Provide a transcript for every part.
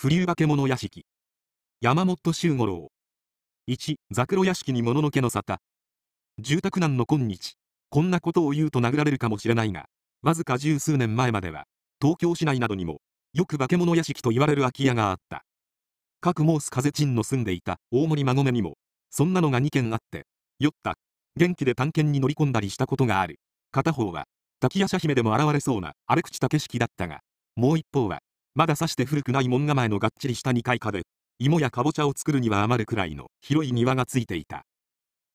不流化け物屋敷。山本周五郎。1、ザクロ屋敷に物のけの沙汰。住宅難の今日、こんなことを言うと殴られるかもしれないが、わずか十数年前までは、東京市内などにも、よく化け物屋敷と言われる空き家があった。各モース風鎮の住んでいた大森孫めにも、そんなのが2軒あって、酔った、元気で探検に乗り込んだりしたことがある。片方は、滝夜叉姫でも現れそうな荒口た景色だったが、もう一方は、まだ刺して古くない門構えのがっちりした2階壁芋やかぼちゃを作るには余るくらいの広い庭がついていた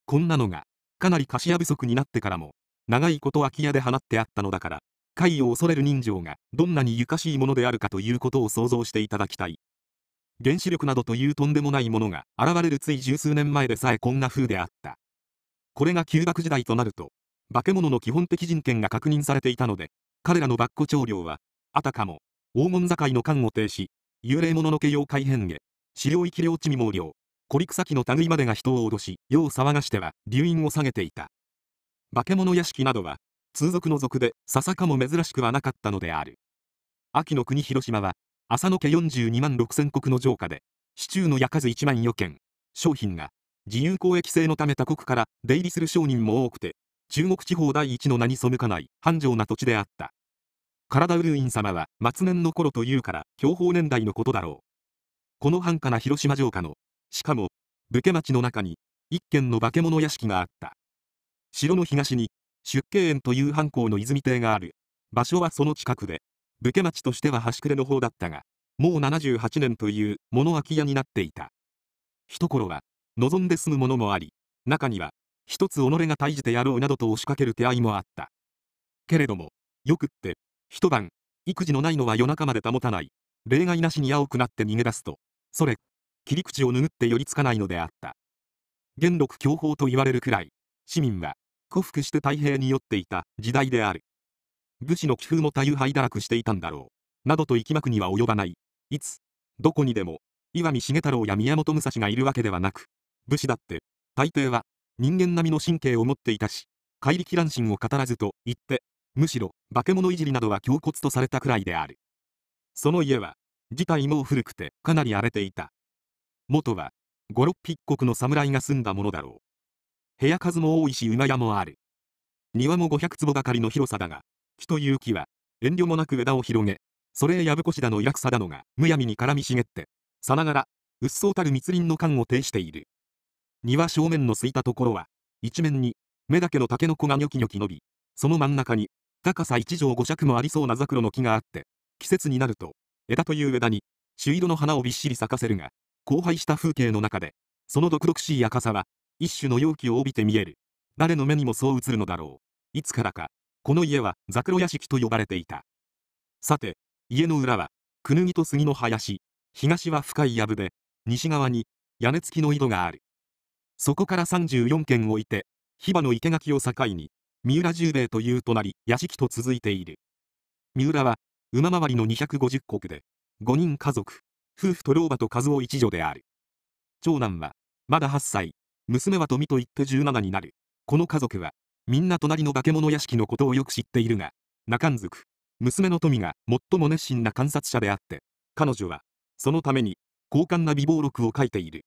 こんなのがかなり貸家不足になってからも長いこと空き家で放ってあったのだから怪を恐れる人情がどんなにゆかしいものであるかということを想像していただきたい原子力などというとんでもないものが現れるつい十数年前でさえこんな風であったこれが旧幕時代となると化け物の基本的人権が確認されていたので彼らの跋扈長領はあたかも黄金境の間を停止、幽霊者の形容改変化、死料域領地未亡量、孤立先の類までが人を脅し、世を騒がしては、流飲を下げていた。化け物屋敷などは、通俗の俗で、笹かも珍しくはなかったのである。秋の国広島は、浅野家42万6千石の城下で、市中の屋数1万余件、商品が、自由交易制のため他国から出入りする商人も多くて、中国地方第一の名に背かない繁盛な土地であった。体ウルイン様は末年の頃というから享保年代のことだろう。この繁華な広島城下の、しかも、武家町の中に、一軒の化け物屋敷があった。城の東に、出家園という藩校の泉邸がある。場所はその近くで、武家町としては端くれの方だったが、もう78年という物空き家になっていた。一頃は、望んで住むものもあり、中には、一つ己が退治てやろうなどと押しかける手合いもあった。けれども、よくって、一晩、育児のないのは夜中まで保たない。例外なしに青くなって逃げ出すと、それ、切り口を拭って寄りつかないのであった。元禄享法と言われるくらい、市民は、古服して太平に酔っていた時代である。武士の気風も多遊廃堕落していたんだろう。などと息巻くには及ばない。いつ、どこにでも、岩見重太郎や宮本武蔵がいるわけではなく、武士だって、大抵は、人間並みの神経を持っていたし、怪力乱心を語らずと言って、むしろ化け物いじりなどは強骨とされたくらいであるその家は自体も古くてかなり荒れていた元は五六匹国の侍が住んだものだろう部屋数も多いし馬屋もある庭も500坪ばかりの広さだが木という木は遠慮もなく枝を広げそれへやぶこしだのイラクサだのがむやみに絡み茂ってさながらうっそうたる密林の管を呈している庭正面のすいたところは一面に目だけのタケノコがニョキニョキ伸びその真ん中に高さ1畳5尺もありそうなザクロの木があって、季節になると、枝という枝に、朱色の花をびっしり咲かせるが、荒廃した風景の中で、その毒々しい赤さは、一種の容器を帯びて見える。誰の目にもそう映るのだろう。いつからか、この家はザクロ屋敷と呼ばれていた。さて、家の裏は、クヌギと杉の林、東は深い藪で、西側に屋根付きの井戸がある。そこから34軒置いて、ヒバの生垣を境に、三浦十兵衛という隣、屋敷と続いている。三浦は、馬回りの250国で、5人家族、夫婦と老婆と和夫一女である。長男は、まだ8歳、娘は富と言って17になる。この家族は、みんな隣の化け物屋敷のことをよく知っているが、中んずく、娘の富が最も熱心な観察者であって、彼女は、そのために、高官な美貌録を書いている。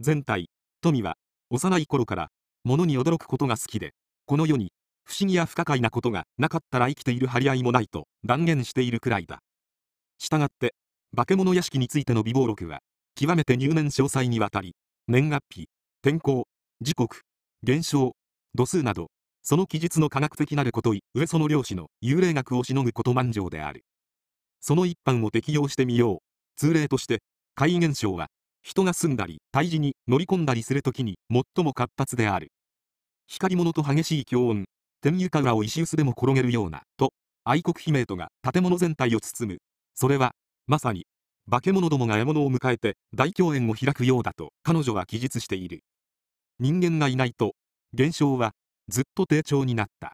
全体、富は、幼い頃から、物に驚くことが好きで、この世に、不思議や不可解なことがなかったら生きている張り合いもないと断言しているくらいだ。従って、化け物屋敷についての備忘録は、極めて入念詳細にわたり、年月日、天候、時刻、現象、度数など、その記述の科学的なることい、上その漁師の幽霊学をしのぐこと満場である。その一般を適用してみよう。通例として、怪異現象は、人が住んだり、胎児に乗り込んだりするときに最も活発である。光物と激しい強音、天床川を石臼でも転げるような、と、愛国悲鳴とが建物全体を包む。それは、まさに、化け物どもが獲物を迎えて大狂宴を開くようだと彼女は記述している。人間がいないと、現象はずっと低調になった。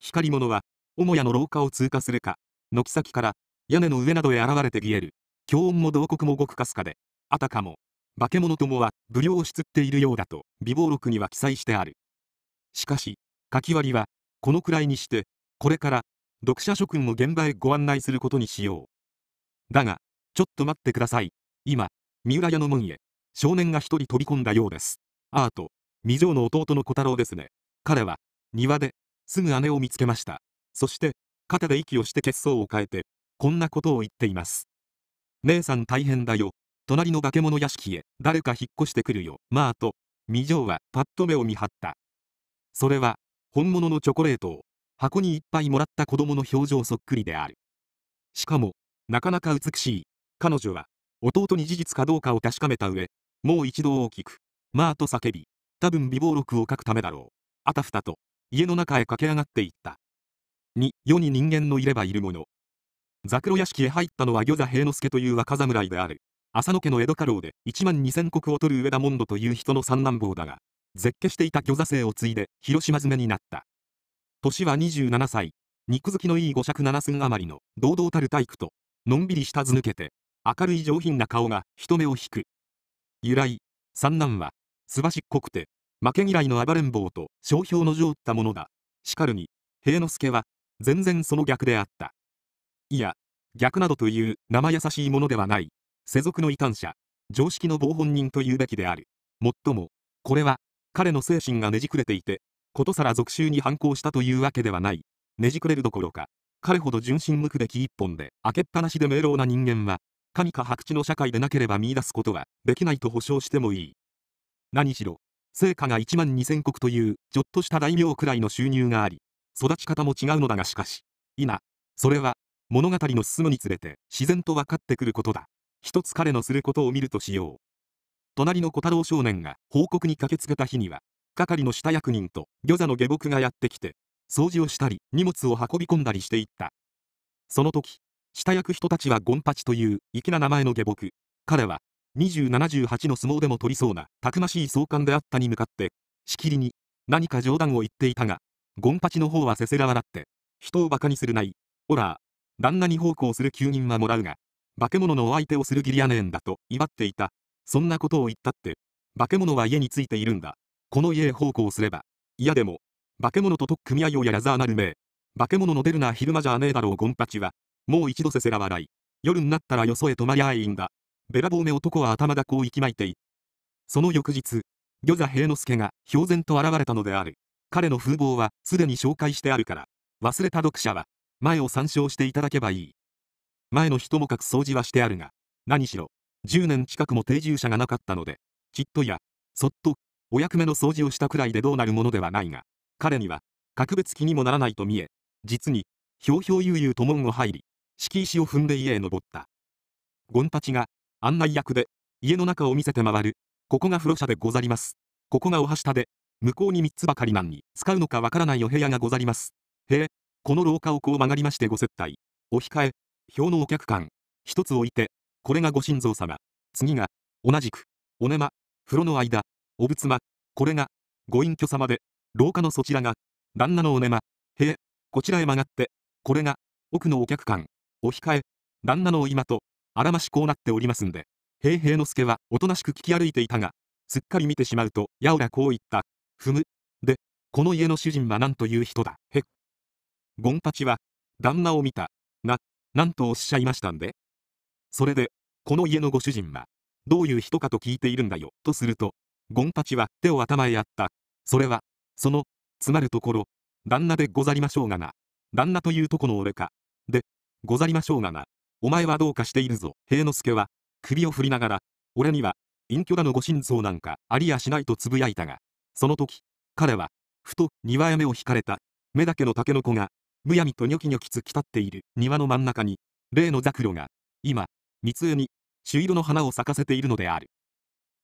光物は、母屋の廊下を通過するか、軒先から屋根の上などへ現れて消える。強音も洞国もくかすかで、あたかも、化け物ともは武量をしつっているようだと、美貌録には記載してある。しかし書割りはこのくらいにしてこれから読者諸君を現場へご案内することにしようだがちょっと待ってください今三浦屋の門へ少年が一人飛び込んだようですアート未条の弟の小太郎ですね彼は庭ですぐ姉を見つけましたそして肩で息をして血相を変えてこんなことを言っています姉さん大変だよ隣の化け物屋敷へ誰か引っ越してくるよまあと未条はパッと目を見張ったそれは本物のチョコレートを箱にいっぱいもらった子供の表情そっくりであるしかもなかなか美しい彼女は弟に事実かどうかを確かめた上もう一度大きく「まあ」と叫び多分美貌録を書くためだろうあたふたと家の中へ駆け上がっていったに、世に人間のいればいるものザクロ屋敷へ入ったのは魚座平之助という若侍である浅野家の江戸家老で1万2000石を取る上田門戸という人の三男坊だが絶家していた巨座生を継いで広島詰めになった年は27歳肉付きのいい五尺七寸余りの堂々たる体育とのんびり下ず抜けて明るい上品な顔が人目を引く由来三男はすばしっこくて負け嫌いの暴れん坊と商標の上ったものだしかるに平之助は全然その逆であったいや逆などという生優しいものではない世俗の異端者常識の傍本人というべきであるもっともこれは彼の精神がねじくれていて、ことさら俗衆に反抗したというわけではない。ねじくれるどころか、彼ほど純真無垢で木一本で、開けっぱなしで明朗な人間は、神か白地の社会でなければ見出すことはできないと保証してもいい。何しろ、成果が1万2000石という、ちょっとした大名くらいの収入があり、育ち方も違うのだがしかし、今、それは、物語の進むにつれて、自然と分かってくることだ。一つ彼のすることを見るとしよう。隣の小太郎少年が報告に駆けつけた日には係の下役人と魚座の下僕がやってきて掃除をしたり荷物を運び込んだりしていったその時下役人たちはゴンパチという粋な名前の下僕彼は2078の相撲でも取りそうなたくましい相関であったに向かってしきりに何か冗談を言っていたがゴンパチの方はせせら笑って人をバカにするないオラー旦那に奉公する求人はもらうが化け物のお相手をする義理ネねンだと威張っていたそんなことを言ったって、化け物は家についているんだ。この家へ奉公すれば、嫌でも、化け物と特組合をやらざあなるめえ。化け物の出るな昼間じゃねえだろうゴンパチは、もう一度せせら笑い。夜になったらよそへ泊まりゃいいんだ。べらぼうめ男は頭がこう息巻いてい。その翌日、魚座平之助が標然と現れたのである。彼の風貌はすでに紹介してあるから、忘れた読者は、前を参照していただけばいい。前の人もかく掃除はしてあるが、何しろ、10年近くも定住者がなかったので、きっとや、そっと、お役目の掃除をしたくらいでどうなるものではないが、彼には、格別気にもならないと見え、実に、ひょうひょうゆうゆうと門を入り、敷石を踏んで家へ登った。ゴンたちが、案内役で、家の中を見せて回る、ここが風呂車でござります。ここがおはしたで、向こうに三つばかりなんに、使うのかわからないお部屋がござります。へえ、この廊下をこう曲がりましてご接待。お控え、表のお客間一つ置いて、これがご心臓様。次が、同じく、おねま、風呂の間、お仏間、これが、ご隠居様で、廊下のそちらが、旦那のおねま、へえ、こちらへ曲がって、これが、奥のお客官、お控え、旦那のお今と、あらましこうなっておりますんで、平平之助はおとなしく聞き歩いていたが、すっかり見てしまうと、やおらこう言った、ふむ、で、この家の主人は何という人だ、へっ。ゴンパチは、旦那を見た、な、なんとおっしゃいましたんで、それで、この家のご主人は、どういう人かと聞いているんだよ、とすると、ゴンチは手を頭へやった。それは、その、つまるところ、旦那でござりましょうがな。旦那というとこの俺か。で、ござりましょうがな。お前はどうかしているぞ。平之助は、首を振りながら、俺には、隠居だのご心臓なんかありやしないとつぶやいたが、その時、彼は、ふと庭へ目を引かれた。目だけのタケノコが、むやみとニョキニョキ突き立っている庭の真ん中に、例のザクロが、今、密営に朱色の花を咲かせているのである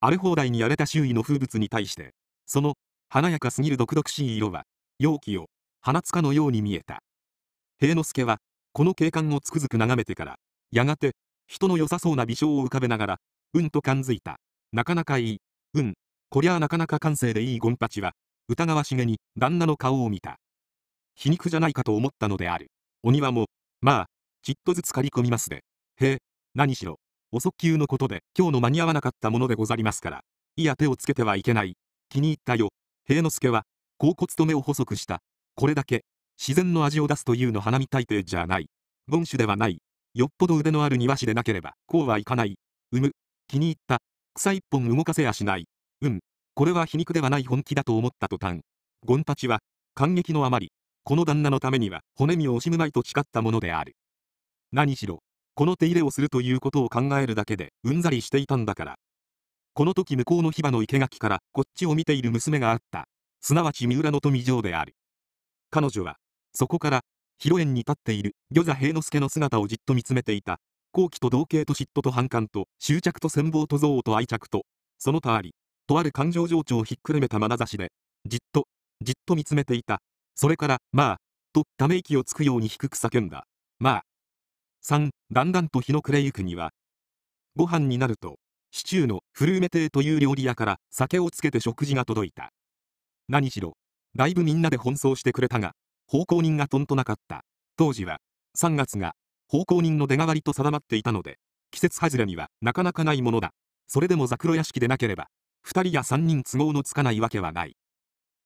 荒れ放題に荒れた周囲の風物に対してその華やかすぎる独々しい色は容器を花束のように見えた平之助はこの景観をつくづく眺めてからやがて人の良さそうな微笑を浮かべながらうんと感づいたなかなかいいうんこりゃあなかなか感性でいいゴンパチは疑わしげに旦那の顔を見た皮肉じゃないかと思ったのであるお庭もまあちっとずつ刈り込みますでへえ何しろ、お急球のことで今日の間に合わなかったものでござりますから、いや手をつけてはいけない、気に入ったよ、平之助は、甲骨と目を細くした、これだけ、自然の味を出すというの花見大抵じゃない、凡種ではない、よっぽど腕のある庭師でなければ、こうはいかない、うむ、気に入った、草一本動かせやしない、うん、これは皮肉ではない本気だと思った途端、ゴンパチは、感激のあまり、この旦那のためには骨身を惜しむまいと誓ったものである。何しろ、この手入れをするということを考えるだけでうんざりしていたんだから。この時向こうの火花の生垣からこっちを見ている娘があった。すなわち三浦の富城である。彼女は、そこから、広縁に立っている魚座平之助の姿をじっと見つめていた。好奇と同型と嫉妬と反感と執着と戦望と憎悪と愛着と、そのたあり、とある感情情緒をひっくるめた眼差しで、じっと、じっと見つめていた。それから、まあ、とため息をつくように低く叫んだ。まあ。3だんだんと日の暮れゆくにはご飯になるとシチューのフルーメ亭という料理屋から酒をつけて食事が届いた何しろだいぶみんなで奔走してくれたが奉公人がとんとなかった当時は3月が奉公人の出代わりと定まっていたので季節外れにはなかなかないものだそれでもザクロ屋敷でなければ2人や3人都合のつかないわけはない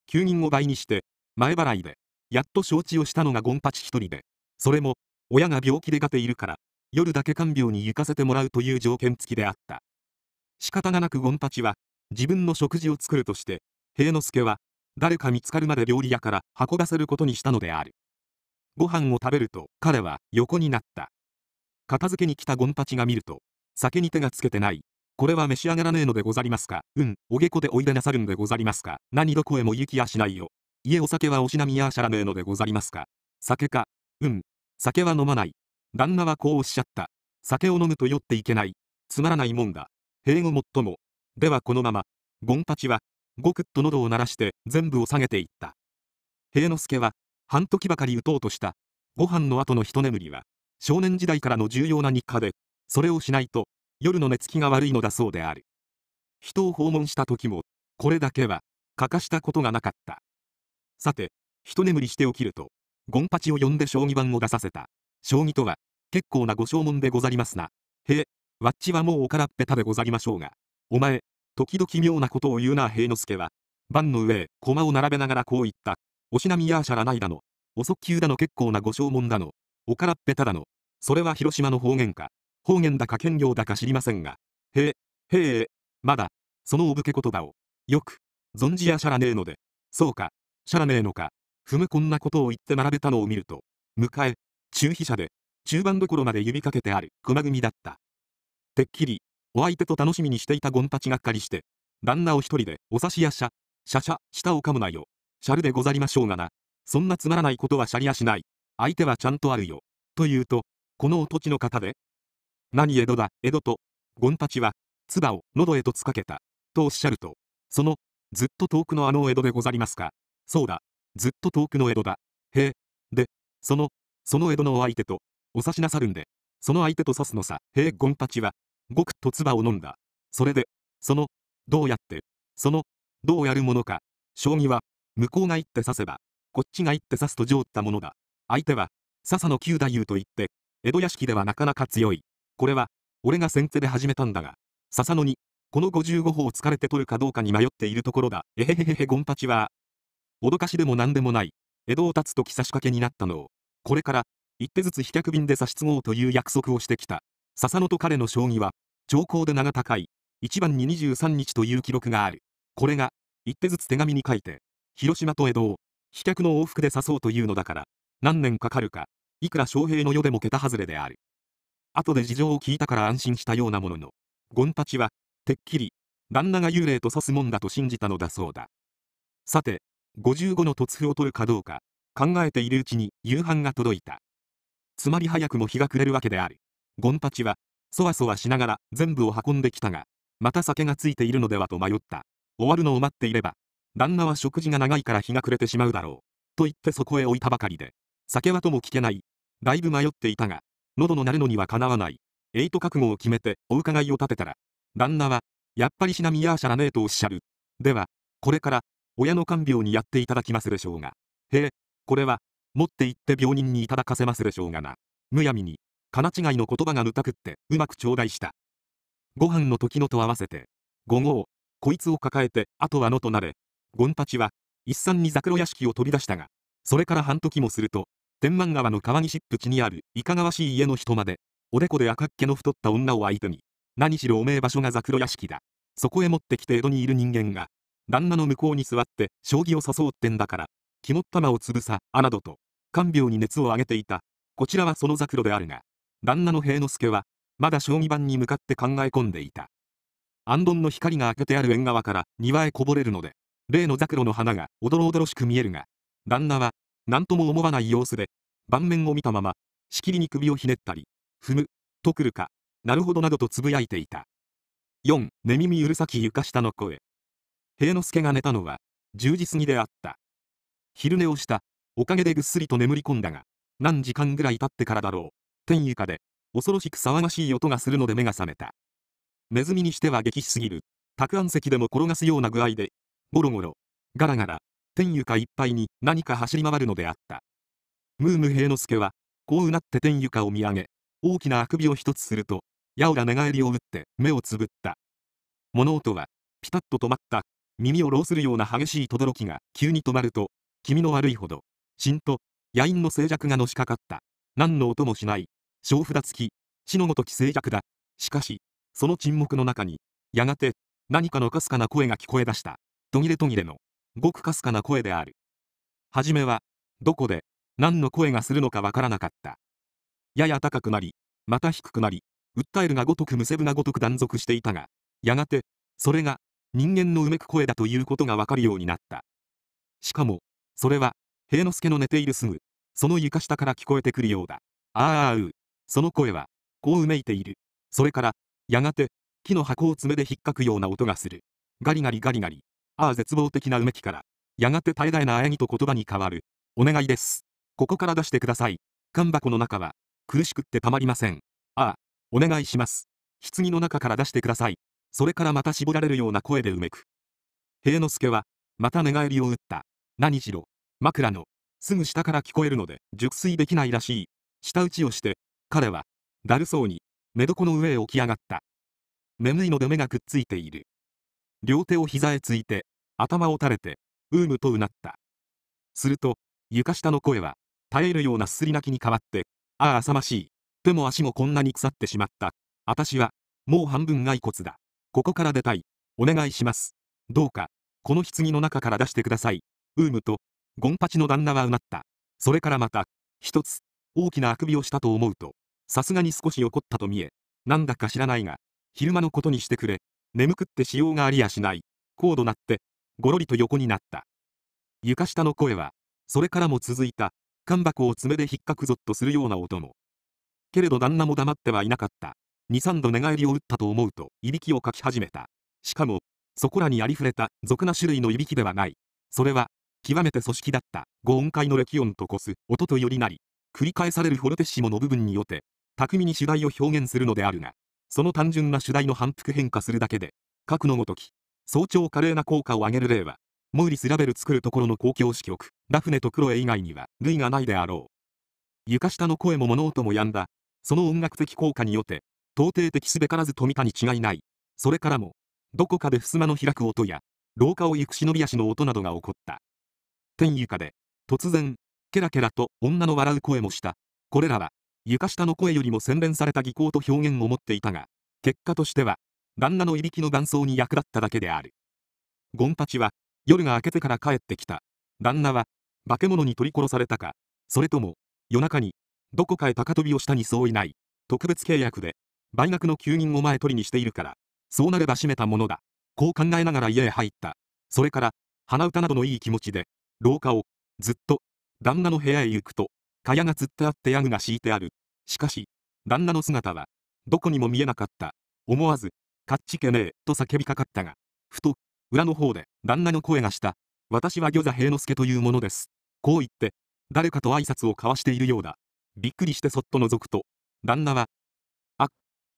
休人を倍にして前払いでやっと承知をしたのがゴンパチ1人でそれも親が病気でがているから、夜だけ看病に行かせてもらうという条件付きであった。仕方がなくゴンちは、自分の食事を作るとして、平之助は、誰か見つかるまで料理屋から運ばせることにしたのである。ご飯を食べると、彼は横になった。片付けに来たゴンちが見ると、酒に手がつけてない。これは召し上がらねえのでござりますか。うん、お下戸でおいでなさるんでござりますか。何どこへも行きやしないよ。家お酒はおしなみやしゃらねえのでござりますか。酒か。うん、酒は飲まない。旦那はこうおっしゃった。酒を飲むと酔っていけない。つまらないもんだ。平後もっとも。ではこのまま。ゴンチは、ごくっと喉を鳴らして全部を下げていった。平之助は、半時ばかり打とうとした。ご飯の後の一眠りは、少年時代からの重要な日課で、それをしないと、夜の寝つきが悪いのだそうである。人を訪問した時も、これだけは、欠かしたことがなかった。さて、一眠りして起きると、ゴンパチを呼んで将棋盤を出させた。将棋とは、結構なご証文でござりますな。へえ、わっちはもうおからっぺたでござりましょうが。お前、時々妙なことを言うな平之助は。盤の上へ駒を並べながらこう言った。おしなみやあしゃらないだの。お速球だの結構なご証文だの。おからっぺただの。それは広島の方言か。方言だか兼業だか知りませんが。へえ、へえ、まだ、そのお武家言葉を、よく、存じやしゃらねえので。そうか、しゃらねえのか。踏むこんなことを言って並べたのを見ると、迎え、中飛車で、中盤どころまで指かけてある熊組だった。てっきり、お相手と楽しみにしていたゴンたちがっかりして、旦那を一人で、お刺しやしゃ、しゃしゃ、舌を噛むなよ。シャルでござりましょうがな。そんなつまらないことはシャリやしない。相手はちゃんとあるよ。というと、このお土地の方で、何江戸だ、江戸と、ゴンたちは、唾を喉へとつかけた、とおっしゃると、その、ずっと遠くのあの江戸でござりますか。そうだ、ずっと遠くの江戸だ。へえ。で、その、その江戸のお相手と、お指しなさるんで、その相手と刺すのさ。へえ、ゴンパチは、ごくと唾を飲んだ。それで、その、どうやって、その、どうやるものか。将棋は、向こうが行って指せば、こっちが行って刺すと上ったものだ。相手は、笹の九太夫と言って、江戸屋敷ではなかなか強い。これは、俺が先手で始めたんだが、笹野に、この55歩を疲れて取るかどうかに迷っているところだ。えへへへへ、ゴンパチは、脅かしでも何でもない江戸を立つ時差し掛けになったのをこれから一手ずつ飛脚便で差し継ごうという約束をしてきた笹野と彼の将棋は長考で長高い1番に23日という記録があるこれが一手ずつ手紙に書いて広島と江戸を飛脚の往復で差そうというのだから何年かかるかいくら将兵の世でも桁外れである後で事情を聞いたから安心したようなもののゴンたちはてっきり旦那が幽霊と刺すもんだと信じたのだそうださて55の突風を取るかどうか、考えているうちに夕飯が届いた。つまり早くも日が暮れるわけである。ゴンパチは、そわそわしながら全部を運んできたが、また酒がついているのではと迷った。終わるのを待っていれば、旦那は食事が長いから日が暮れてしまうだろう。と言ってそこへ置いたばかりで、酒はとも聞けない。だいぶ迷っていたが、喉の鳴るのにはかなわない。えいと覚悟を決めてお伺いを立てたら、旦那は、やっぱりしなみやーしゃらねえとおっしゃる。では、これから親の看病にやっていただきますでしょうが。へえ、これは、持って行って病人にいただかせますでしょうがな。むやみに、かな違いの言葉がぬたくって、うまく頂戴した。ご飯の時のと合わせて、ごう、こいつを抱えて、あとはのとなれ。ゴンたちは、一産にザクロ屋敷を飛び出したが、それから半時もすると、天満川の川岸っぷちにある、いかがわしい家の人まで、おでこで赤っけの太った女を相手に、何しろおめえ場所がザクロ屋敷だ。そこへ持ってきて江戸にいる人間が、旦那の向こうに座って将棋を誘うってんだから肝っ玉を潰さあなどと看病に熱を上げていたこちらはそのザクロであるが旦那の平之助はまだ将棋盤に向かって考え込んでいた安んの光が開けてある縁側から庭へこぼれるので例のザクロの花がおどろおどろしく見えるが旦那は何とも思わない様子で盤面を見たまましきりに首をひねったり踏むとくるかなるほどなどとつぶやいていた4寝耳うるさき床下の声平之助が寝たのは、10時過ぎであった。昼寝をした。おかげでぐっすりと眠り込んだが、何時間ぐらい経ってからだろう。天床で、恐ろしく騒がしい音がするので目が覚めた。ネズミにしては激しすぎる。卓安石でも転がすような具合で、ゴロゴロ、ガラガラ、天床いっぱいに何か走り回るのであった。ムーム平之助は、こうなって天床を見上げ、大きなあくびを一つすると、やおら寝返りを打って目をつぶった。物音は、ピタッと止まった。耳をろうするような激しい轟きが急に止まると、気味の悪いほど、しんと、野因の静寂がのしかかった。何の音もしない。小札付き、死のごとき静寂だ。しかし、その沈黙の中に、やがて、何かのかすかな声が聞こえ出した。途切れ途切れの、ごくかすかな声である。はじめは、どこで、何の声がするのかわからなかった。やや高くなり、また低くなり、訴えるがごとくむせぶがごとく断続していたが、やがて、それが、人間のうめく声だということがわかるようになった。しかも、それは、平之助の寝ているすぐ、その床下から聞こえてくるようだ。あーあーう、その声は、こううめいている。それから、やがて、木の箱を爪で引っかくような音がする。ガリガリガリガリ。ああ絶望的なうめきから、やがて耐え絶えなやぎと言葉に変わる。お願いです。ここから出してください。缶箱の中は、苦しくってたまりません。ああ、お願いします。棺の中から出してください。それからまた絞られるような声でうめく。平之助は、また寝返りを打った。何しろ、枕の、すぐ下から聞こえるので、熟睡できないらしい。舌打ちをして、彼は、だるそうに、寝床の上へ起き上がった。眠いので目がくっついている。両手を膝へついて、頭を垂れて、うーむとうなった。すると、床下の声は、耐えるようなすすり泣きに変わって、ああ、浅ましい。手も足もこんなに腐ってしまった。私は、もう半分骸骨だ。ここから出たい。お願いします。どうか、この棺の中から出してください。ウームと、ゴンパチの旦那はうなった。それからまた、一つ、大きなあくびをしたと思うと、さすがに少し怒ったと見え、なんだか知らないが、昼間のことにしてくれ、眠くってしようがありやしない、高度なって、ごろりと横になった。床下の声は、それからも続いた、缶箱を爪でひっかくぞっとするような音も。けれど旦那も黙ってはいなかった。二三度寝返りを打ったと思うと、いびきをかき始めた。しかも、そこらにありふれた俗な種類のいびきではない。それは、極めて組織だった五音階の歴音とこす音とよりなり、繰り返されるフォルテッシモの部分によって、巧みに主題を表現するのであるが、その単純な主題の反復変化するだけで、核のごとき、早朝華麗な効果を上げる例は、モウリスラベル作るところの公共詩曲ラフネとクロエ以外には類がないであろう。床下の声も物音も止んだ、その音楽的効果によって、到底的すべからず富田に違いない。それからも、どこかで襖の開く音や、廊下を行く忍び足の音などが起こった。天床で、突然、ケラケラと女の笑う声もした。これらは、床下の声よりも洗練された技巧と表現を持っていたが、結果としては、旦那のいびきの伴奏に役立っただけである。ゴン八は、夜が明けてから帰ってきた。旦那は、化け物に取り殺されたか、それとも、夜中に、どこかへ高飛びをしたに相違ない、特別契約で、売学の休任を前取りにしているから、そうなれば閉めたものだ。こう考えながら家へ入った。それから、鼻歌などのいい気持ちで、廊下を、ずっと、旦那の部屋へ行くと、蚊帳がつってあってヤグが敷いてある。しかし、旦那の姿は、どこにも見えなかった。思わず、かっちけねえ、と叫びかかったが、ふと、裏の方で、旦那の声がした。私は魚座平之助というものです。こう言って、誰かと挨拶を交わしているようだ。びっくりしてそっと覗くと、旦那は、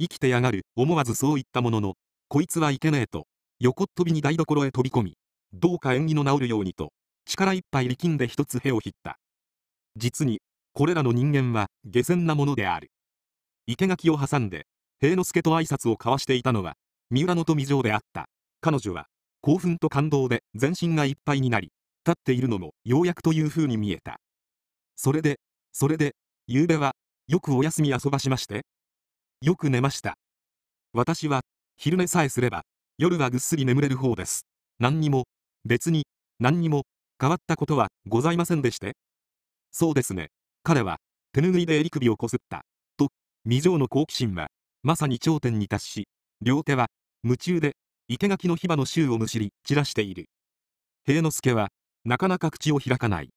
生きてやがる、思わずそう言ったものの、こいつはいけねえと、横っ飛びに台所へ飛び込み、どうか縁起の治るようにと、力いっぱい力んで一つ屁を引った。実に、これらの人間は、下賤なものである。生垣を挟んで、平之助と挨拶を交わしていたのは、三浦の富城であった。彼女は、興奮と感動で全身がいっぱいになり、立っているのもようやくというふうに見えた。それで、それで、ゆうべは、よくお休み遊ばしまして、よく寝ました。私は、昼寝さえすれば、夜はぐっすり眠れる方です。何にも、別に、何にも、変わったことはございませんでして。そうですね。彼は、手ぬぐいで襟首をこすった。と、未上の好奇心は、まさに頂点に達し、両手は、夢中で、生垣の火花の衆をむしり散らしている。平之助は、なかなか口を開かない。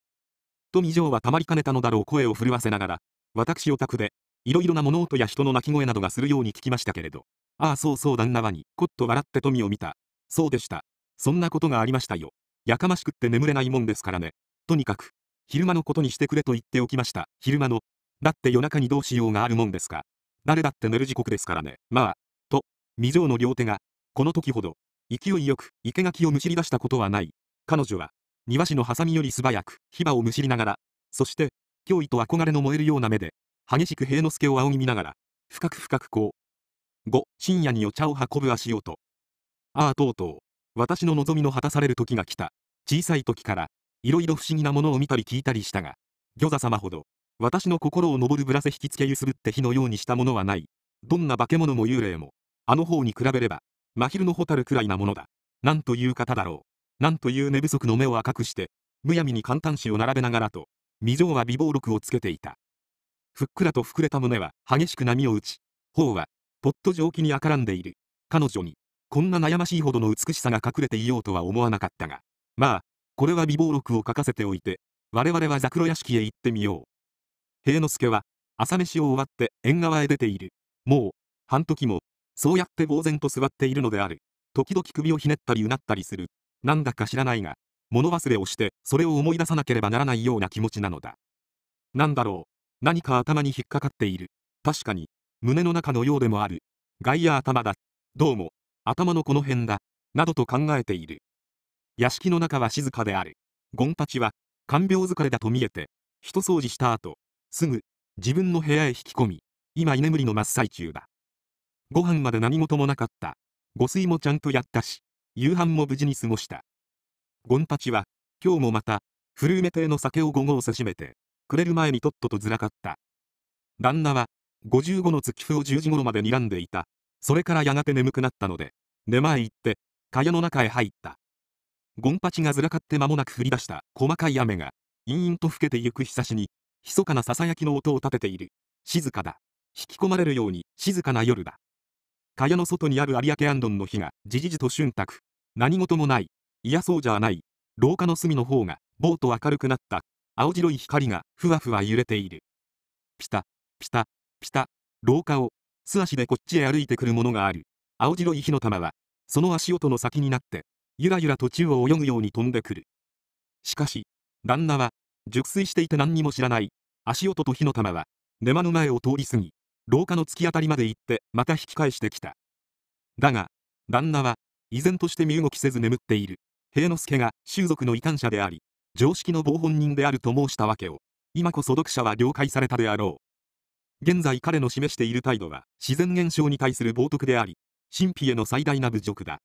と未上はたまりかねたのだろう声を震わせながら、私お宅で、いろいろな物音や人の鳴き声などがするように聞きましたけれど。ああそうそう旦那はに、こっと笑って富を見た。そうでした。そんなことがありましたよ。やかましくって眠れないもんですからね。とにかく、昼間のことにしてくれと言っておきました。昼間の。だって夜中にどうしようがあるもんですか。誰だって寝る時刻ですからね。まあ、と、未上の両手が、この時ほど、勢いよく、生け垣をむしり出したことはない。彼女は、庭師のハサミより素早く、火場をむしりながら、そして、脅威と憧れの燃えるような目で、激しく平之助を仰ぎ見ながら、深く深くこう。五、深夜にお茶を運ぶ足音。ああ、とうとう、私の望みの果たされる時が来た。小さい時から、いろいろ不思議なものを見たり聞いたりしたが、魚座様ほど、私の心を昇るぶらせ引きつけゆすぶって火のようにしたものはない。どんな化け物も幽霊も、あの方に比べれば、真昼の蛍くらいなものだ。なんという方だろう。なんという寝不足の目を赤くして、むやみに簡単紙を並べながらと、未上は美貌録をつけていた。ふっくらと膨れた胸は激しく波を打ち、頬は、ぽっと蒸気にあからんでいる。彼女に、こんな悩ましいほどの美しさが隠れていようとは思わなかったが、まあ、これは美貌録を書かせておいて、我々はザクロ屋敷へ行ってみよう。平之助は、朝飯を終わって縁側へ出ている。もう、半時も、そうやって呆然と座っているのである。時々首をひねったりうなったりする。なんだか知らないが、物忘れをして、それを思い出さなければならないような気持ちなのだ。なんだろう。何か頭に引っかかっている。確かに、胸の中のようでもある。外野頭だ。どうも、頭のこの辺だ。などと考えている。屋敷の中は静かである。ゴンちは、看病疲れだと見えて、一掃除した後、すぐ、自分の部屋へ引き込み、今居眠りの真っ最中だ。ご飯まで何事もなかった。ご水もちゃんとやったし、夕飯も無事に過ごした。ゴンパチは、今日もまた、古梅亭の酒を5合せしめて、くれる前にとっととずらかった。旦那は、55の月譜を10時頃まで睨んでいた。それからやがて眠くなったので、寝前行って、蚊帳の中へ入った。ゴンパチがずらかって間もなく降り出した細かい雨が、陰々と吹けてゆく日差しに、密かなささやきの音を立てている。静かだ。引き込まれるように静かな夜だ。蚊帳の外にある有明ドンの火が、じじじと瞬く。何事もない。嫌そうじゃない。廊下の隅の方が、ぼうと明るくなった。青白い光がふわふわ揺れているピタピタピタ廊下を素足でこっちへ歩いてくるものがある青白い火の玉はその足音の先になってゆらゆら途中を泳ぐように飛んでくるしかし旦那は熟睡していて何にも知らない足音と火の玉は出間の前を通り過ぎ廊下の突き当たりまで行ってまた引き返してきただが旦那は依然として身動きせず眠っている平之助が習族の異端者であり常識の謀本人であると申したわけを、今こそ読者は了解されたであろう。現在彼の示している態度は、自然現象に対する冒涜であり、神秘への最大な侮辱だ。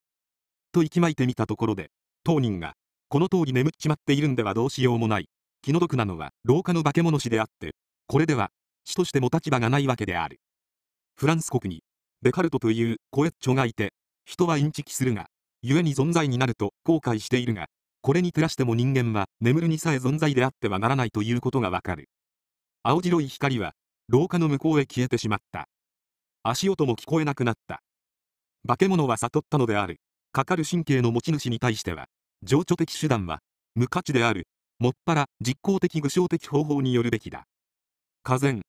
と息巻いてみたところで、当人が、この通り眠っちまっているんではどうしようもない、気の毒なのは、廊下の化け物師であって、これでは、死としても立場がないわけである。フランス国に、デカルトというコエッチョがいて、人はインチキするが、故に存在になると後悔しているが、これに照らしても人間は眠るにさえ存在であってはならないということがわかる。青白い光は、廊下の向こうへ消えてしまった。足音も聞こえなくなった。化け物は悟ったのである。かかる神経の持ち主に対しては、情緒的手段は、無価値である。もっぱら実効的具象的方法によるべきだ。火前。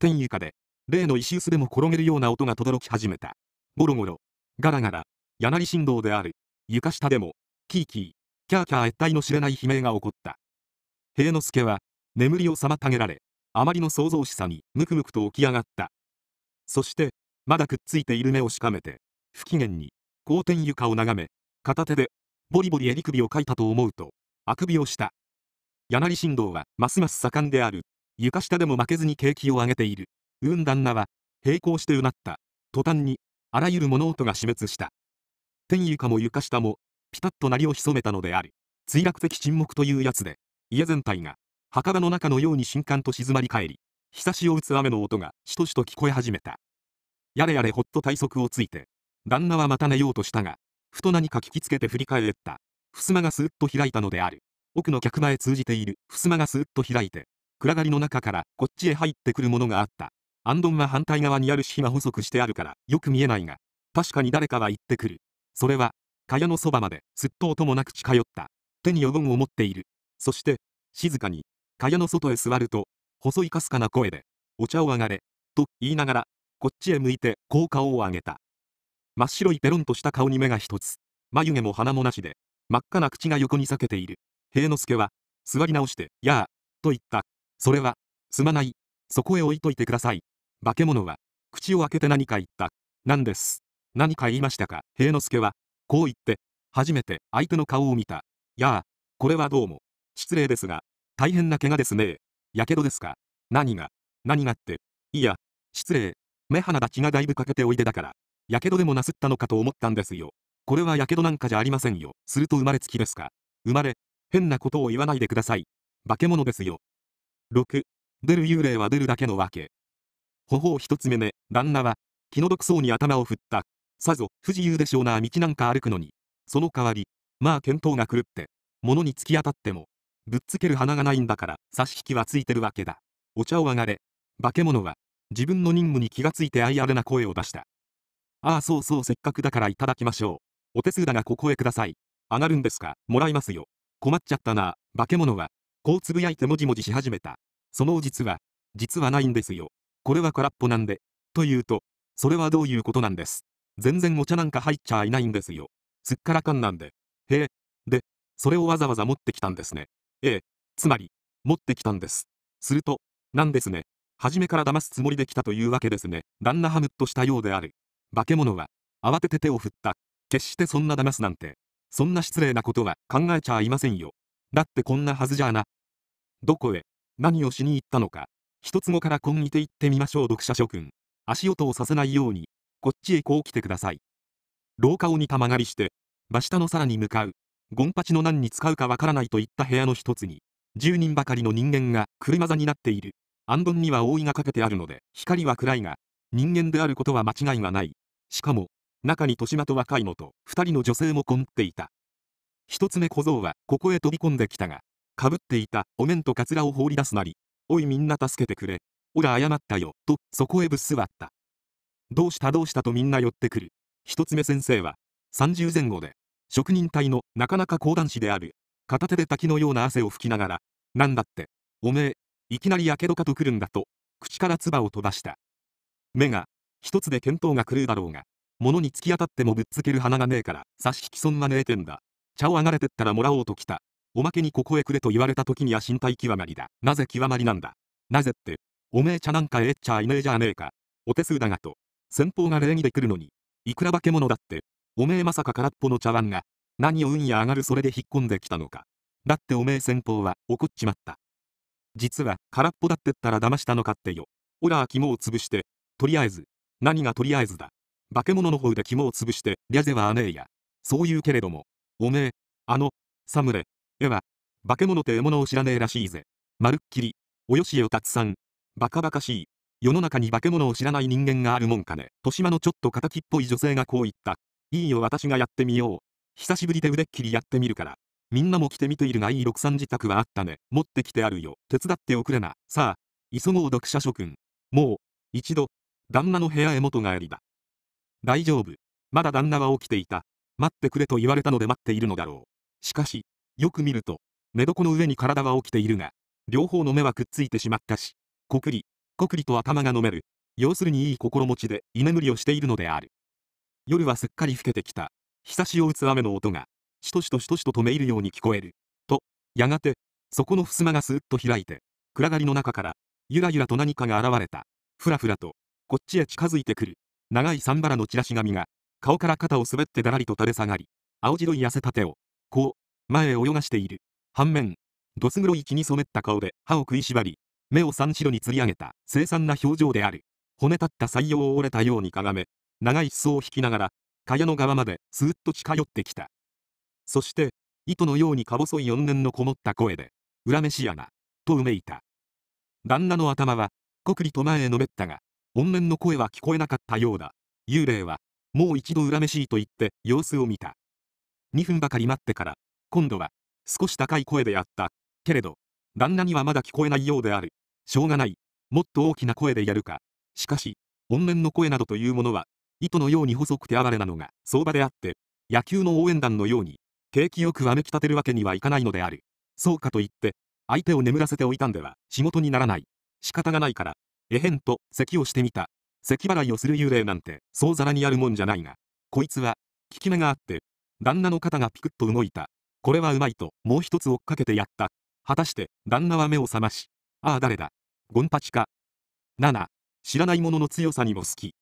天床で、例の石臼でも転げるような音が轟き始めた。ゴロゴロ、ガラガラ、柳振動である。床下でも、キーキー、キャーキャー一体の知れない悲鳴が起こった。平之助は、眠りを妨げられ、あまりの創造しさに、むくむくと起き上がった。そして、まだくっついている目をしかめて、不機嫌に、後天床を眺め、片手で、ボリボリ襟首をかいたと思うと、あくびをした。柳振動は、ますます盛んである。床下でも負けずに景気を上げている。うん旦那は、並行してうなった。途端に、あらゆる物音が死滅した。天床も床下も、ピタッと鳴りを潜めたのである。墜落的沈黙というやつで、家全体が、墓場の中のように瞬間と静まり返り、日差しを打つ雨の音がしとしと聞こえ始めた。やれやれほっと体側をついて、旦那はまた寝ようとしたが、ふと何か聞きつけて振り返った。襖がスーッと開いたのである。奥の客間へ通じている襖がスーッと開いて、暗がりの中からこっちへ入ってくるものがあった。アンドンは反対側にあるしが細くしてあるからよく見えないが、確かに誰かは行ってくる。それは蚊帳のそばまで、すっと音もなく近寄った。手に余分を持っている。そして、静かに、蚊帳の外へ座ると、細いかすかな声で、お茶をあがれ、と言いながら、こっちへ向いて、こう顔を上げた。真っ白いペロンとした顔に目が一つ、眉毛も鼻もなしで、真っ赤な口が横に裂けている。平之助は、座り直して、やあ、と言った。それは、すまない。そこへ置いといてください。化け物は、口を開けて何か言った。何です。何か言いましたか。平之助は、こう言って、初めて相手の顔を見た。やあ、これはどうも。失礼ですが、大変な怪我ですね。やけどですか。何が、何がって。いや、失礼。目鼻立ちがだいぶ欠けておいでだから。やけどでもなすったのかと思ったんですよ。これはやけどなんかじゃありませんよ。すると生まれつきですか。生まれ、変なことを言わないでください。化け物ですよ。6、出る幽霊は出るだけのわけ。頬を一つ目ね、旦那は、気の毒そうに頭を振った。さぞ不自由でしょうな道なんか歩くのにその代わりまあ見当が狂って物に突き当たってもぶっつける鼻がないんだから差し引きはついてるわけだお茶を上がれ化け物は自分の任務に気がついてあいあれな声を出したああそうそうせっかくだからいただきましょうお手数だがここへください上がるんですかもらいますよ困っちゃったな化け物はこうつぶやいてもじもじし始めたその実は実はないんですよこれは空っぽなんでというとそれはどういうことなんです全然お茶なんか入っちゃいないんですよ。すっからかんなんで。へえ。で、それをわざわざ持ってきたんですね。ええ。つまり、持ってきたんです。すると、なんですね。初めから騙すつもりで来たというわけですね。旦那ハムっとしたようである。化け物は、慌てて手を振った。決してそんな騙すなんて。そんな失礼なことは考えちゃいませんよ。だってこんなはずじゃな。どこへ、何をしに行ったのか。一つ後から今にて行ってみましょう読者諸君。足音をさせないように、こっちへこう来てください。廊下を似た曲がりして、場下のさらに向かう、ゴンパチの何に使うかわからないといった部屋の一つに、10人ばかりの人間が車座になっている。暗文には覆いがかけてあるので、光は暗いが、人間であることは間違いはない。しかも、中に豊島と若いのと2人の女性もこんっていた。一つ目小僧はここへ飛び込んできたが、かぶっていたお面とカツラを放り出すなり、おいみんな助けてくれ、おら謝ったよ、とそこへぶっ座った。どうしたどうしたとみんな寄ってくる。一つ目先生は、30前後で、職人隊のなかなか講談師である、片手で滝のような汗を拭きながら、なんだって、おめえ、いきなりやけどかとくるんだと、口から唾を飛ばした。目が、一つで見当が狂うだろうが、物に突き当たってもぶっつける鼻がねえから、差し引き損なねえてんだ。茶を上がれてったらもらおうときた。おまけにここへくれと言われた時には身体極まりだ。なぜ極まりなんだ。なぜって、おめえ茶なんかええっちゃいねえじゃねえか。お手数だがと、先方が礼儀で来るのに、いくら化け物だって、おめえまさか空っぽの茶碗が、何を運や上がるそれで引っ込んできたのか。だっておめえ先方は怒っちまった。実は空っぽだってったら騙したのかってよ。オラは肝を潰して、とりあえず、何がとりあえずだ。化け物の方で肝を潰して、リャゼはあねえや。そう言うけれども、おめえ、あの、サムレ、えは、化け物って獲物を知らねえらしいぜ。まるっきり、およしえをたくさん、バカバカしい。世の中に化け物を知らない人間があるもんかね。豊島のちょっと敵っぽい女性がこう言った。いいよ私がやってみよう。久しぶりで腕っきりやってみるから。みんなも来てみているがいい六三自宅はあったね。持ってきてあるよ。手伝っておくれな。さあ、急ごう読者諸君。もう、一度、旦那の部屋へ元帰りだ。大丈夫。まだ旦那は起きていた。待ってくれと言われたので待っているのだろう。しかし、よく見ると、寝床の上に体は起きているが、両方の目はくっついてしまったし、こくり、こくりと頭が飲める。要するにいい心持ちで居眠りをしているのである。夜はすっかり更けてきた。ひさしを打つ雨の音が、しとしとしとしと止め入るように聞こえる。と、やがて、そこの襖がすっと開いて、暗がりの中から、ゆらゆらと何かが現れた。ふらふらと、こっちへ近づいてくる。長い三原のチラシ紙が、顔から肩を滑ってだらりと垂れ下がり、青白い痩せた手を、こう、前へ泳がしている。反面、どす黒い血に染めった顔で歯を食いしばり、目を三白に釣り上げた凄惨な表情である。骨立った採用を折れたようにかがめ、長い裾を引きながら、蚊帳の側までスーッと近寄ってきた。そして、糸のようにか細い四年のこもった声で、恨めしやな、とうめいた。旦那の頭は、こくりと前へのめったが、怨念の声は聞こえなかったようだ。幽霊は、もう一度恨めしいと言って様子を見た。2分ばかり待ってから、今度は、少し高い声でやった。けれど、旦那にはまだ聞こえないようである。しょうがない。もっと大きな声でやるか。しかし、怨念の声などというものは、糸のように細くて哀れなのが相場であって、野球の応援団のように、景気よくわめき立てるわけにはいかないのである。そうかといって、相手を眠らせておいたんでは仕事にならない。仕方がないから、えへんと咳をしてみた。咳払いをする幽霊なんて、そうざらにあるもんじゃないが、こいつは、効き目があって、旦那の肩がピクッと動いた。これはうまいと、もう一つ追っかけてやった。果たして旦那は目を覚まし、ああ誰だ、ゴンパチか。7、知らない者の強さにも好き。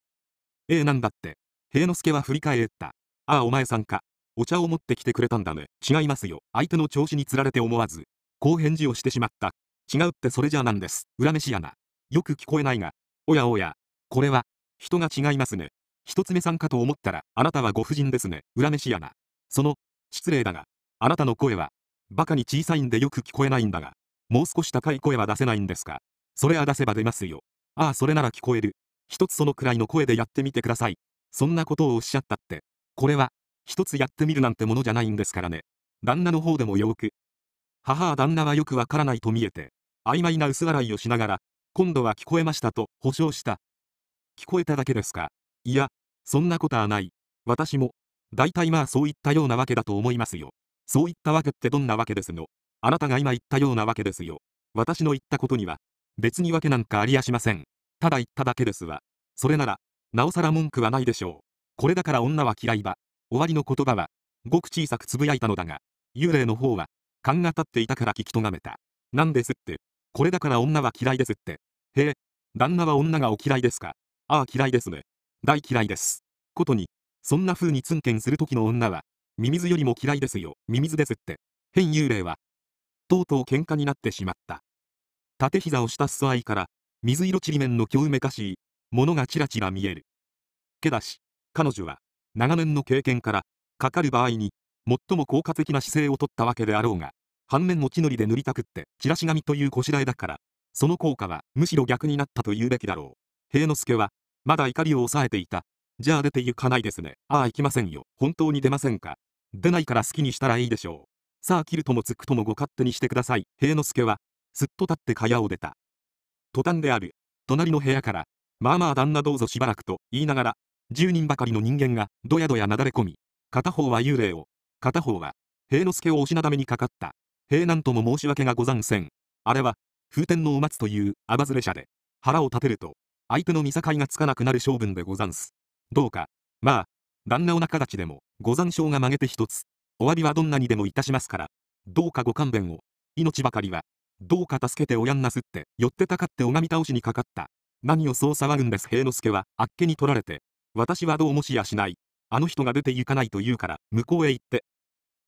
ええなんだって、平之助は振り返った。ああお前さんか、お茶を持ってきてくれたんだね。違いますよ。相手の調子につられて思わず、こう返事をしてしまった。違うってそれじゃなんです。裏飯やな。よく聞こえないが、おやおや、これは、人が違いますね。一つ目さんかと思ったら、あなたはご婦人ですね。裏飯やな。その、失礼だが、あなたの声は、バカに小さいんでよく聞こえないんだが、もう少し高い声は出せないんですか。それは出せば出ますよ。ああ、それなら聞こえる。一つそのくらいの声でやってみてください。そんなことをおっしゃったって。これは、一つやってみるなんてものじゃないんですからね。旦那の方でもよく。母は旦那はよくわからないと見えて、曖昧な薄笑いをしながら、今度は聞こえましたと保証した。聞こえただけですか。いや、そんなことはない。私も、大体まあそういったようなわけだと思いますよ。そういったわけってどんなわけですのあなたが今言ったようなわけですよ。私の言ったことには、別にわけなんかありやしません。ただ言っただけですわ。それなら、なおさら文句はないでしょう。これだから女は嫌いば、終わりの言葉は、ごく小さくつぶやいたのだが、幽霊の方は、勘が立っていたから聞きとがめた。なんですって。これだから女は嫌いですって。へえ、旦那は女がお嫌いですか。ああ嫌いですね。大嫌いです。ことに、そんな風にツンケンする時の女は、ミミズよりも嫌いですよ、ミミズですって。変幽霊は。とうとう喧嘩になってしまった。縦膝をした裾合いから、水色ちりめんの今めかしい、ものがちらちら見える。けだし、彼女は、長年の経験から、かかる場合に、最も効果的な姿勢をとったわけであろうが、反面を血のりで塗りたくって、チラし紙というこしらえだから、その効果はむしろ逆になったと言うべきだろう。平之助は、まだ怒りを抑えていた。じゃあ出て行かないですね。ああ行きませんよ。本当に出ませんか。出ないから好きにしたらいいでしょう。さあ切るともつくともご勝手にしてください。平之助は、すっと立って蚊帳を出た。途端である、隣の部屋から、まあまあ旦那どうぞしばらくと言いながら、10人ばかりの人間がどやどやなだれ込み、片方は幽霊を、片方は平之助を押しなだめにかかった。平なんとも申し訳がござんせん。あれは、風天のお松というあばずれ者で、腹を立てると、相手の見境がつかなくなる性分でござんす。どうか、まあ、旦那お仲立ちでも、ご残傷が曲げて一つ。お詫びはどんなにでもいたしますから、どうかご勘弁を。命ばかりは、どうか助けておやんなすって、寄ってたかって拝み倒しにかかった。何をそう騒ぐんです平之助は、あっけに取られて。私はどうもしやしない。あの人が出て行かないと言うから、向こうへ行って。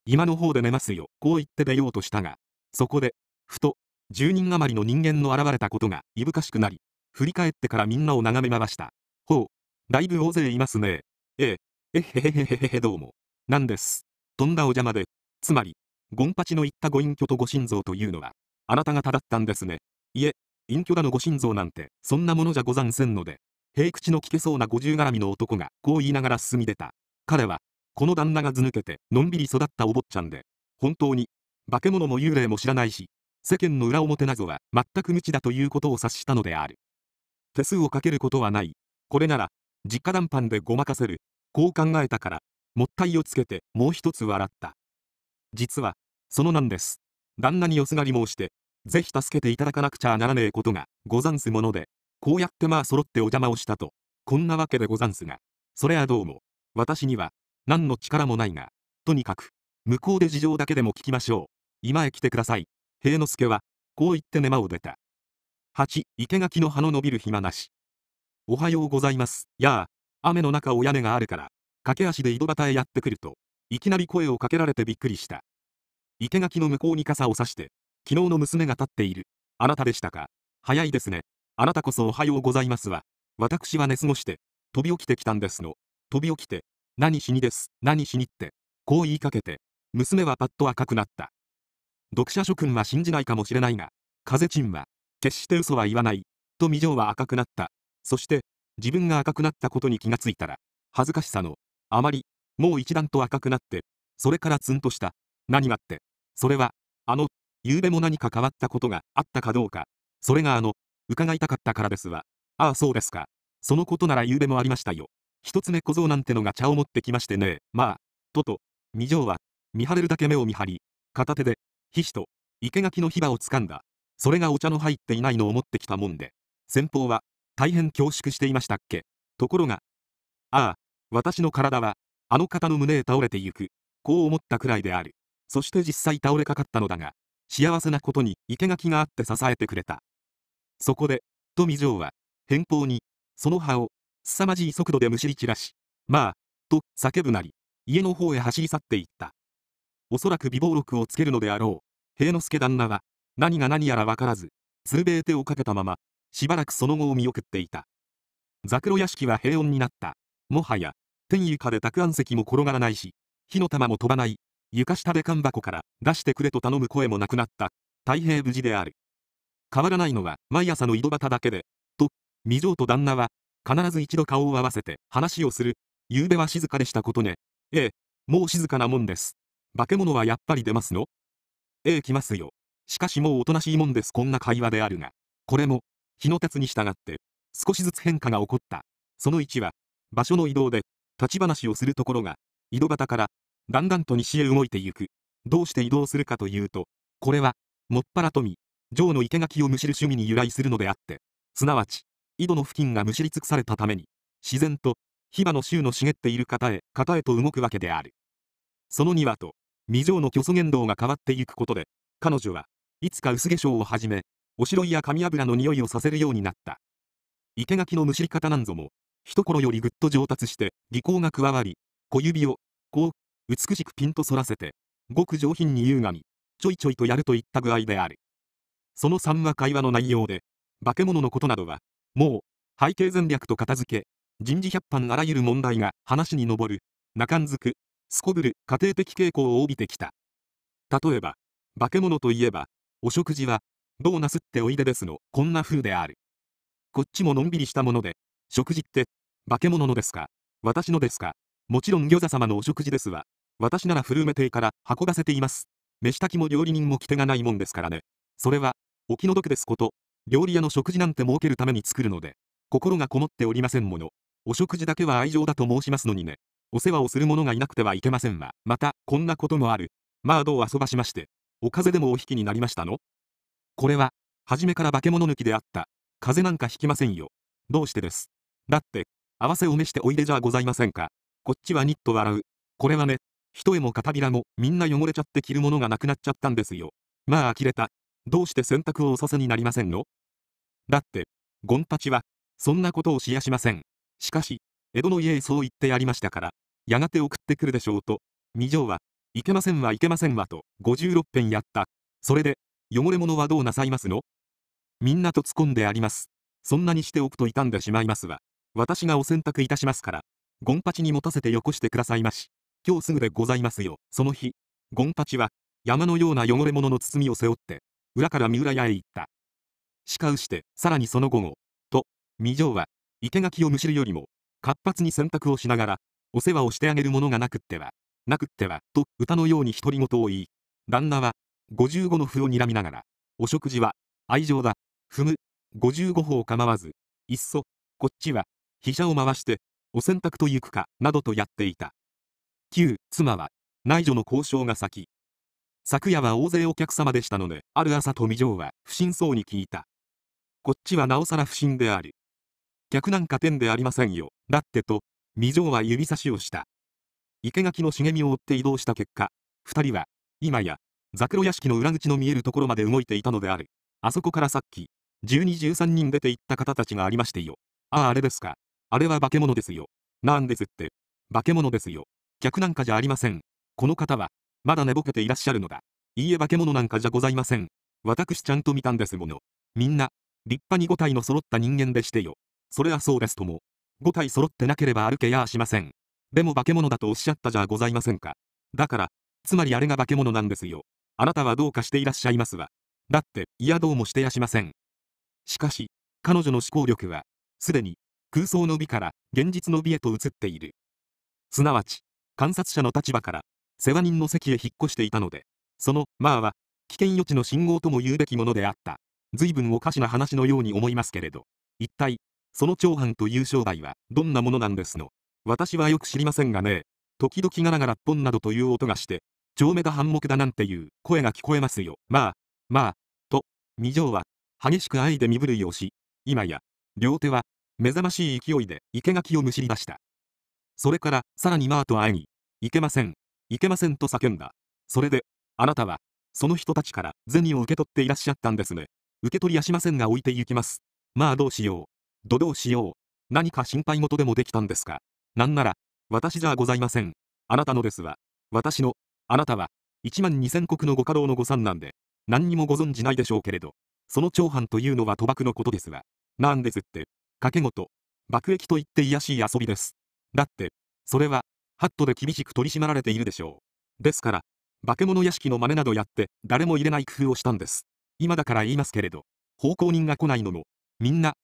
今の方で寝ますよ。こう言って出ようとしたが、そこで、ふと、十人余りの人間の現れたことが、いぶかしくなり、振り返ってからみんなを眺め回した。ほう、だいぶ大勢いますね。ええ、えへへへへへへどうも。なんです。とんだお邪魔で。つまり、ゴンパチの言ったご隠居とご心臓というのは、あなた方だったんですね。いえ、隠居だのご心臓なんて、そんなものじゃござんせんので。平口の聞けそうな五十絡みの男が、こう言いながら進み出た。彼は、この旦那がず抜けて、のんびり育ったお坊ちゃんで、本当に、化け物も幽霊も知らないし、世間の裏表なぞは全く無知だということを察したのである。手数をかけることはない。これなら、実家談判でごまかせる。こう考えたから、もったいをつけてもう一つ笑った。実は、そのなんです。旦那によすがり申して、ぜひ助けていただかなくちゃならねえことがござんすもので、こうやってまあ揃ってお邪魔をしたと、こんなわけでござんすが、それはどうも、私には、何の力もないが、とにかく、向こうで事情だけでも聞きましょう。今へ来てください。平之助は、こう言って寝間を出た。八、生垣の葉の伸びる暇なし。おはようございます。やあ、雨の中お屋根があるから、駆け足で井戸端へやってくると、いきなり声をかけられてびっくりした。生け垣の向こうに傘を差して、昨日の娘が立っている。あなたでしたか。早いですね。あなたこそおはようございますわ。私は寝過ごして、飛び起きてきたんですの。飛び起きて、何しにです、何しにって、こう言いかけて、娘はパッと赤くなった。読者諸君は信じないかもしれないが、風んは、決して嘘は言わない、と未条は赤くなった。そして、自分が赤くなったことに気がついたら、恥ずかしさの、あまり、もう一段と赤くなって、それからツンとした。何がって、それは、あの、ゆうべも何か変わったことがあったかどうか、それがあの、伺いたかったからですわ。ああ、そうですか。そのことならゆうべもありましたよ。一つ目小僧なんてのが茶を持ってきましてね、まあ、とと、二条は、見張れるだけ目を見張り、片手で、ひしと、生垣の火場をつかんだ。それがお茶の入っていないのを持ってきたもんで、先方は、大変恐縮していましたっけところが、ああ、私の体は、あの方の胸へ倒れてゆく、こう思ったくらいである。そして実際倒れかかったのだが、幸せなことに生垣があって支えてくれた。そこで、富城は、偏方に、その葉を、凄まじい速度でむしり散らし、まあ、と叫ぶなり、家の方へ走り去っていった。おそらく微暴録をつけるのであろう。平之助旦那は、何が何やら分からず、つるべえ手をかけたまま、しばらくその後を見送っていた。ザクロ屋敷は平穏になった。もはや、天床で宅安席も転がらないし、火の玉も飛ばない。床下で缶箱から出してくれと頼む声もなくなった。大平無事である。変わらないのは毎朝の井戸端だけで、と、未曽と旦那は、必ず一度顔を合わせて話をする。夕べは静かでしたことね。ええ、もう静かなもんです。化け物はやっぱり出ますのええ、来ますよ。しかしもうおとなしいもんですこんな会話であるが。これも、日の鉄に従って少しずつ変化が起こったその1は場所の移動で立ち話をするところが井戸端からだんだんと西へ動いていくどうして移動するかというとこれはもっぱら富城の生垣をむしる趣味に由来するのであってすなわち井戸の付近がむしり尽くされたために自然と火場の州の茂っている方へ方へと動くわけであるその2はと未城の虚素言動が変わっていくことで彼女はいつか薄化粧をはじめおしろいや紙油の匂いをさせるようになった。生け垣のむしり方なんぞも、一頃よりぐっと上達して、技巧が加わり、小指を、こう、美しくピンと反らせて、ごく上品に優雅に、ちょいちょいとやるといった具合である。その3話会話の内容で、化け物のことなどは、もう、背景戦略と片付け、人事百般あらゆる問題が話に上る、中んづく、すこぶる家庭的傾向を帯びてきた。例えば、化け物といえば、お食事はどうなすっておいでですの、こんな風である。こっちものんびりしたもので、食事って、化け物のですか、私のですか、もちろん餃子様のお食事ですわ。私なら古め亭から運ばせています。飯炊きも料理人も来てがないもんですからね。それは、お気の毒ですこと、料理屋の食事なんて儲けるために作るので、心がこもっておりませんもの。お食事だけは愛情だと申しますのにね。お世話をする者がいなくてはいけませんわ。また、こんなこともある。まあどう遊ばしまして。お風邪でもお引きになりましたのこれは、初めから化け物抜きであった。風邪なんかひきませんよ。どうしてです。だって、合わせを召しておいでじゃございませんか。こっちはニッと笑う。これはね、一重も片びらもみんな汚れちゃって着るものがなくなっちゃったんですよ。まあ呆れた。どうして洗濯をおさせになりませんのだって、ゴンちは、そんなことをしやしません。しかし、江戸の家へそう言ってやりましたから、やがて送ってくるでしょうと、二条は、いけませんはいけませんわと、56編やった。それで、汚れ物はどうなさいますのみんなと突っ込んであります。そんなにしておくと傷んでしまいますわ。私がお洗濯いたしますから、ゴンパチに持たせてよこしてくださいまし。今日すぐでございますよ。その日、ゴンパチは、山のような汚れ物の包みを背負って、裏から三浦屋へ行った。しかうして、さらにその午後、と、未条は、生垣をむしるよりも、活発に洗濯をしながら、お世話をしてあげるものがなくっては、なくっては、と歌のように独り言を言い、旦那は、55の歩を睨みながら、お食事は、愛情だ、踏む、55歩を構わず、いっそ、こっちは、飛車を回して、お洗濯と行くか、などとやっていた。9、妻は、内助の交渉が先。昨夜は大勢お客様でしたので、ある朝富城は不審そうに聞いた。こっちはなおさら不審である。客なんか天でありませんよ。だってと、未城は指差しをした。生垣の茂みを追って移動した結果、二人は、今や、ザクロ屋敷の裏口の見えるところまで動いていたのである。あそこからさっき、1213人出て行った方たちがありましてよ。ああ、あれですか。あれは化け物ですよ。なんですって。化け物ですよ。客なんかじゃありません。この方は、まだ寝ぼけていらっしゃるのだ。いいえ化け物なんかじゃございません。私ちゃんと見たんですもの。みんな、立派に5体の揃った人間でしてよ。それはそうですとも。5体揃ってなければ歩けやしません。でも化け物だとおっしゃったじゃございませんか。だから、つまりあれが化け物なんですよ。あなたはどうかしていらっしゃいますわ。だって、いやどうもしてやしません。しかし、彼女の思考力は、すでに、空想の美から現実の美へと移っている。すなわち、観察者の立場から、世話人の席へ引っ越していたので、その、まあは、危険予知の信号とも言うべきものであった。随分おかしな話のように思いますけれど、一体、その長藩という商売はどんなものなんですの私はよく知りませんがね、時々ガラガラポンなどという音がして、丁目が反目だなんていう声が聞こえますよ。まあ、まあ、と、二条は、激しく愛で身震いをし、今や、両手は、目覚ましい勢いで生垣をむしり出した。それから、さらにマーと会いに、いけません、いけませんと叫んだ。それで、あなたは、その人たちから銭を受け取っていらっしゃったんですね。受け取りやしませんが置いて行きます。まあどうしよう。どどうしよう。何か心配事でもできたんですか。なんなら、私じゃございません。あなたのですわ。私の、あなたは、1万2000国のご家老のご三男で、何にもご存じないでしょうけれど、その長藩というのは賭博のことですわ。なんですって、賭け事、爆撃と言って癒しい遊びです。だって、それは、ハットで厳しく取り締まられているでしょう。ですから、化け物屋敷の真似などやって、誰も入れない工夫をしたんです。今だから言いますけれど、奉公人が来ないのも、みんな、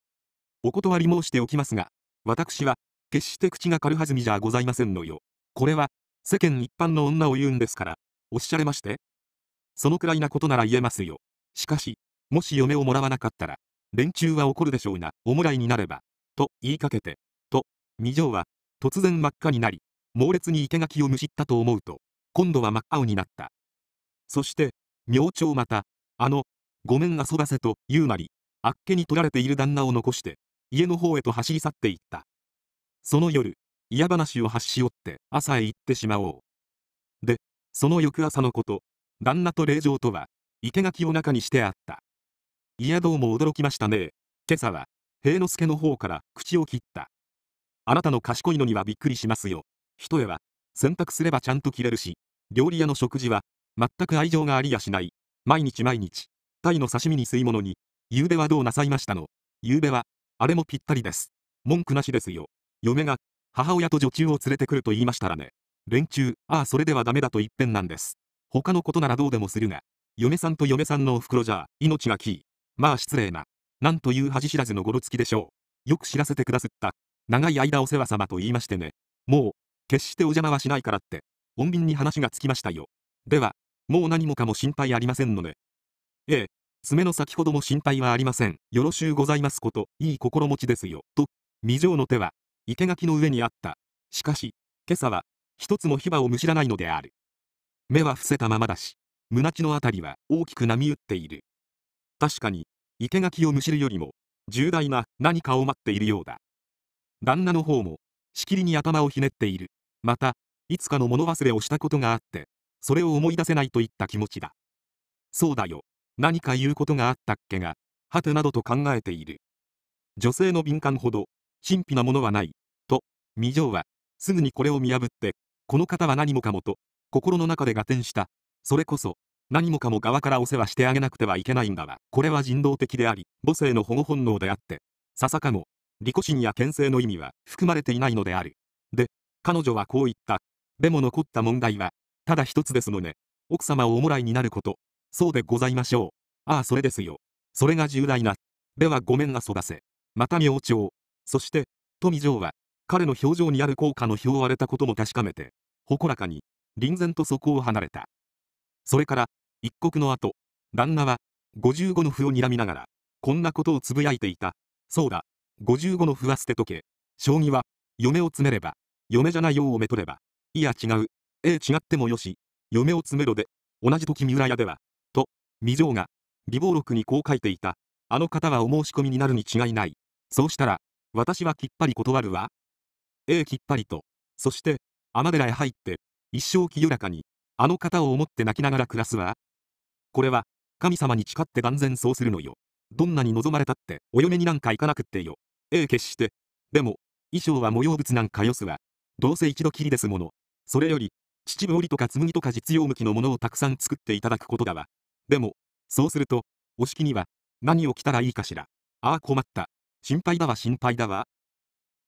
お断り申しておきますが、私は、決して口が軽はずみじゃございませんのよ。これは、世間一般の女を言うんですから、おっしゃれまして。そのくらいなことなら言えますよ。しかし、もし嫁をもらわなかったら、連中は怒るでしょうが、おもらいになれば、と言いかけて、と、二条は、突然真っ赤になり、猛烈に生垣をむしったと思うと、今度は真っ青になった。そして、明朝また、あの、ごめん遊ばせと言うなり、あっけに取られている旦那を残して、家の方へと走り去っていった。その夜、嫌話を発しおって朝へ行ってしまおう。で、その翌朝のこと、旦那と霊場とは、生垣を中にしてあった。いやどうも驚きましたね。今朝は、平之助の方から口を切った。あなたの賢いのにはびっくりしますよ。とえは、洗濯すればちゃんと切れるし、料理屋の食事は、全く愛情がありやしない。毎日毎日、鯛の刺身に吸い物に、ゆうべはどうなさいましたの。ゆうべは、あれもぴったりです。文句なしですよ。嫁が母親と女中を連れてくると言いましたらね。連中、ああそれではダメだと一変なんです。他のことならどうでもするが、嫁さんと嫁さんのお袋じゃ、命がきい。まあ失礼な。なんという恥知らずのごろつきでしょう。よく知らせてくださった。長い間お世話様と言いましてね。もう、決してお邪魔はしないからって、穏便に話がつきましたよ。では、もう何もかも心配ありませんのね。ええ、爪の先ほども心配はありません。よろしゅうございますこと、いい心持ちですよ。と、未上の手は、生垣の上にあった。しかし、今朝は、一つも火花をむしらないのである。目は伏せたままだし、胸地のあたりは大きく波打っている。確かに、生け垣をむしるよりも、重大な何かを待っているようだ。旦那の方も、しきりに頭をひねっている。また、いつかの物忘れをしたことがあって、それを思い出せないといった気持ちだ。そうだよ、何か言うことがあったっけが、はてなどと考えている。女性の敏感ほど、神秘なものはない。と、未条は、すぐにこれを見破って、この方は何もかもと、心の中で合点した。それこそ、何もかも側からお世話してあげなくてはいけないんだわ。これは人道的であり、母性の保護本能であって、ささかも、利己心や牽制の意味は含まれていないのである。で、彼女はこう言った。でも残った問題は、ただ一つですのね。奥様をおもらいになること。そうでございましょう。ああ、それですよ。それが重大な。ではごめんなそばせ。また明朝。そして、富城は、彼の表情にある効果の票を荒れたことも確かめて、誇らかに、臨然とそこを離れた。それから、一刻の後、旦那は、55の歩を睨みながら、こんなことをつぶやいていた。そうだ、55の歩は捨てとけ。将棋は、嫁を詰めれば、嫁じゃないようをめとれば、いや違う、ええ違ってもよし、嫁を詰めろで、同じ時三浦屋では、と、未城が、美貌録にこう書いていた。あの方はお申し込みになるに違いない。そうしたら、私はきっぱり断るわ。ええきっぱりと、そして、雨寺へ入って、一生清らかに、あの方を思って泣きながら暮らすわ。これは、神様に誓って断然そうするのよ。どんなに望まれたって、お嫁になんか行かなくってよ。ええ決して。でも、衣装は模様物なんかよすわ。どうせ一度きりですもの。それより、秩父織とか紬とか実用向きのものをたくさん作っていただくことだわ。でも、そうすると、お式には、何を着たらいいかしら。ああ困った。心配だわ心配だわ。